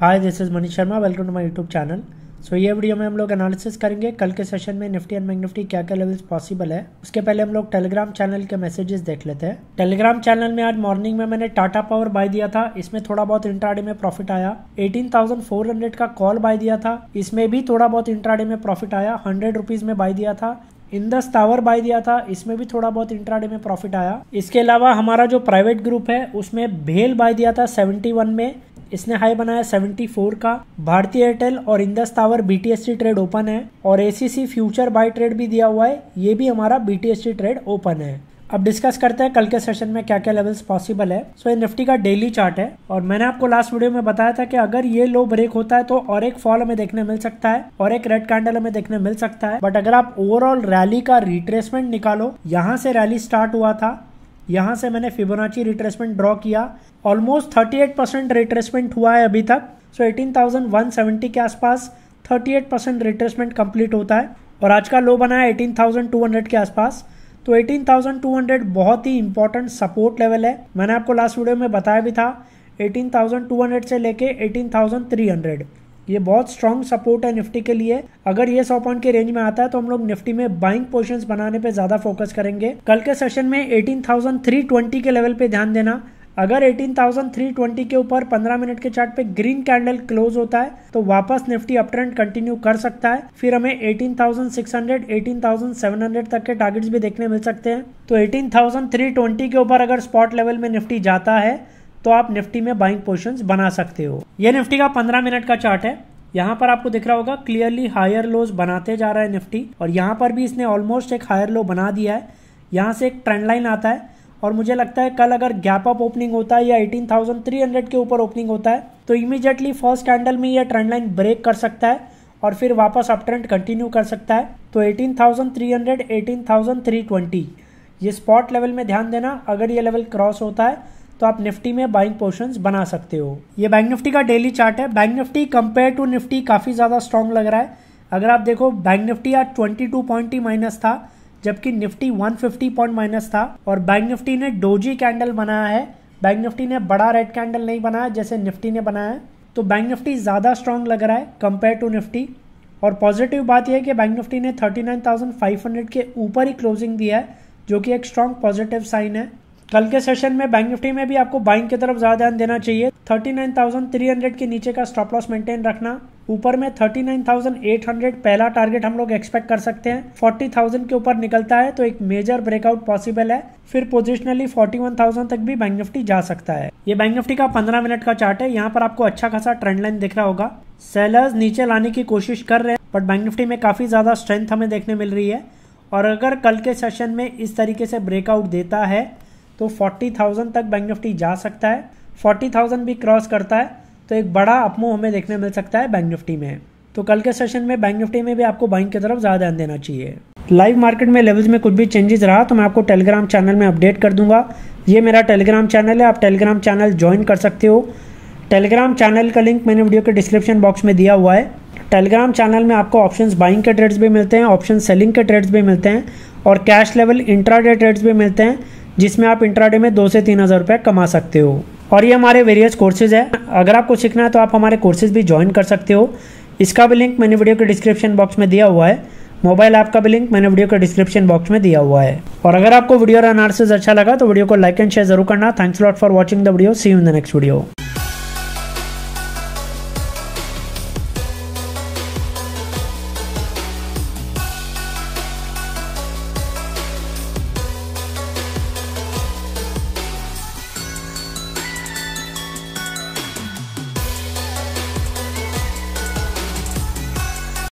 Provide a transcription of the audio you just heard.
hi this is Manish Sharma welcome to my YouTube channel so ये video में हम लोग एनालिसिस करेंगे कल के सेशन में निफ्टी एंड मैग निफ्टी क्या क्या लेवल्स पॉसिबल है उसके पहले हम लोग टेलीग्राम चैनल के मैसेजेस देख लेते हैं टेलीग्राम चैनल में आज मॉर्निंग में मैंने टाटा पावर बाय दिया था इसमें थोड़ा बहुत इंट्राडे में प्रॉफिट आया एटीन का कॉल बाय दिया था इसमें भी थोड़ा बहुत इंट्राडे में प्रॉफिट आया हंड्रेड रुपीज़ में बाय दिया था इंदस टावर बाय दिया था इसमें भी थोड़ा बहुत इंट्राडे में प्रॉफिट आया इसके अलावा हमारा जो प्राइवेट ग्रुप है उसमें भेल बाय दिया था सेवेंटी में इसने हाई बनाया 74 का भारतीय एयरटेल और Indus tower BTST trade open है और एसीसी फ्यूचर बाय ट्रेड भी दिया हुआ है ये भी हमारा बीटीएसटी ट्रेड ओपन है अब डिस्कस करते हैं कल के सेशन में क्या क्या लेवल्स पॉसिबल है सो so, ये निफ्टी का डेली चार्ट है और मैंने आपको लास्ट वीडियो में बताया था कि अगर ये लो ब्रेक होता है तो और एक फॉल हमें देखने मिल सकता है और एक रेड कैंडल हमें देखने मिल सकता है बट अगर आप ओवरऑल रैली का रिट्रेसमेंट निकालो यहाँ से रैली स्टार्ट हुआ था यहाँ से मैंने फिबोनाची रिट्रेसमेंट ड्रॉ किया ऑलमोस्ट 38 परसेंट रिट्रेसमेंट हुआ है अभी तक सो so 18,170 के आसपास 38 परसेंट रिट्रेसमेंट कंप्लीट होता है और आज का लो बना है 18,200 के आसपास तो 18,200 बहुत ही इंपॉर्टेंट सपोर्ट लेवल है मैंने आपको लास्ट वीडियो में बताया भी था 18,200 से लेके 18,300 ये बहुत स्ट्रांग सपोर्ट है निफ्टी के लिए अगर ये सौ पॉइंट के रेंज में आता है तो हम लोग निफ्टी में बाइंग पोजिशन बनाने पर ज्यादा फोकस करेंगे कल के सेशन में 18,320 के लेवल पे ध्यान देना अगर 18,320 के ऊपर 15 मिनट के चार्ट पे ग्रीन कैंडल क्लोज होता है तो वापस निफ्टी अप ट्रेंड कंटिन्यू कर सकता है फिर हमें 18,600, 18,700 तक के टारगेट्स भी देखने मिल सकते हैं तो 18,320 के ऊपर अगर स्पॉट लेवल में निफ्टी जाता है तो आप निफ्टी में बाइंग पोजिशन बना सकते हो ये निफ्टी का पंद्रह मिनट का चार्ट है यहाँ पर आपको दिख रहा होगा क्लियरली हायर लोज बनाते जा रहा है निफ्टी और यहाँ पर भी इसने ऑलमोस्ट एक हायर लो बना दिया है यहाँ से एक ट्रेंड लाइन आता है और मुझे लगता है कल अगर गैप अप ओपनिंग होता है या 18,300 के ऊपर ओपनिंग होता है तो इमीजिएटली फर्स्ट कैंडल में यह ट्रेंड लाइन ब्रेक कर सकता है और फिर वापस अप ट्रेंड कंटिन्यू कर सकता है तो 18,300, 18,320 ये स्पॉट लेवल में ध्यान देना अगर ये लेवल क्रॉस होता है तो आप निफ्टी में बाइंग पोर्शन बना सकते हो ये बैंक निफ्टी का डेली चार्ट है bank Nifty compare to Nifty काफ़ी ज़्यादा स्ट्रॉन्ग लग रहा है अगर आप देखो बैंक निफ्टी आज ट्वेंटी टू पॉइंट ही माइनस था जबकि Nifty one fifty point minus था और बैंक निफ्टी ने डोजी कैंडल बनाया है बैंक निफ्टी ने बड़ा रेड कैंडल नहीं बनाया जैसे निफ्टी ने बनाया है तो बैंक निफ्टी ज़्यादा स्ट्रांग लग रहा है कंपेयर टू निफ्टी और पॉजिटिव बात यह है कि बैंक निफ्टी ने थर्टी के ऊपर ही क्लोजिंग दिया है जो कि एक स्ट्रांग पॉजिटिव साइन है कल के सेशन में बैंक निफ्टी में भी आपको बाइंग की तरफ ज्यादा ध्यान देना चाहिए 39,300 के नीचे का स्टॉप लॉस मेंटेन रखना ऊपर में 39,800 पहला टारगेट हम लोग एक्सपेक्ट कर सकते हैं 40,000 के ऊपर निकलता है तो एक मेजर ब्रेकआउट पॉसिबल है फिर पोजिशनली 41,000 तक भी बैंक निफ्टी जा सकता है ये बैंक निफ्टी का 15 मिनट का चार्ट है यहाँ पर आपको अच्छा खासा ट्रेंड लाइन दिख रहा होगा सेलर्स नीचे लाने की कोशिश कर रहे हैं बट बैंक निफ्टी में काफी ज्यादा स्ट्रेंथ हमें देखने मिल रही है और अगर कल के सेशन में इस तरीके से ब्रेकआउट देता है तो 40,000 तक बैंक निफ्टी जा सकता है 40,000 भी क्रॉस करता है तो एक बड़ा अपमूव हमें देखने मिल सकता है बैंक निफ्टी में तो कल के सेशन में बैंक निफ्टी में भी आपको बाइंग की तरफ ज़्यादा ध्यान देना चाहिए लाइव मार्केट में लेवल्स में कुछ भी चेंजेस रहा तो मैं आपको टेलीग्राम चैनल में अपडेट कर दूंगा ये मेरा टेलीग्राम चैनल है आप टेलीग्राम चैनल ज्वाइन कर सकते हो टेलीग्राम चैनल का लिंक मैंने वीडियो के डिस्क्रिप्शन बॉक्स में दिया हुआ है टेलीग्राम चैनल में आपको ऑप्शन बाइंग के ट्रेड्स भी मिलते हैं ऑप्शन सेलिंग के ट्रेड्स भी मिलते हैं और कैश लेवल इंट्राडे ट्रेड्स भी मिलते हैं जिसमें आप इंट्राडे में दो से तीन हज़ार रुपये कमा सकते हो और ये हमारे वेरियस कोर्सेज है अगर आपको सीखना है तो आप हमारे कोर्सेज भी ज्वाइन कर सकते हो इसका भी लिंक मैंने वीडियो के डिस्क्रिप्शन बॉक्स में दिया हुआ है मोबाइल ऐप का भी लिंक मैंने वीडियो के डिस्क्रिप्शन बॉक्स में दिया हुआ है और अगर आपको वीडियो और अनालिसिस अच्छा लगा तो वीडियो को लाइक एंड शेयर जरूर करना thanks lot for watching the video see you in the next video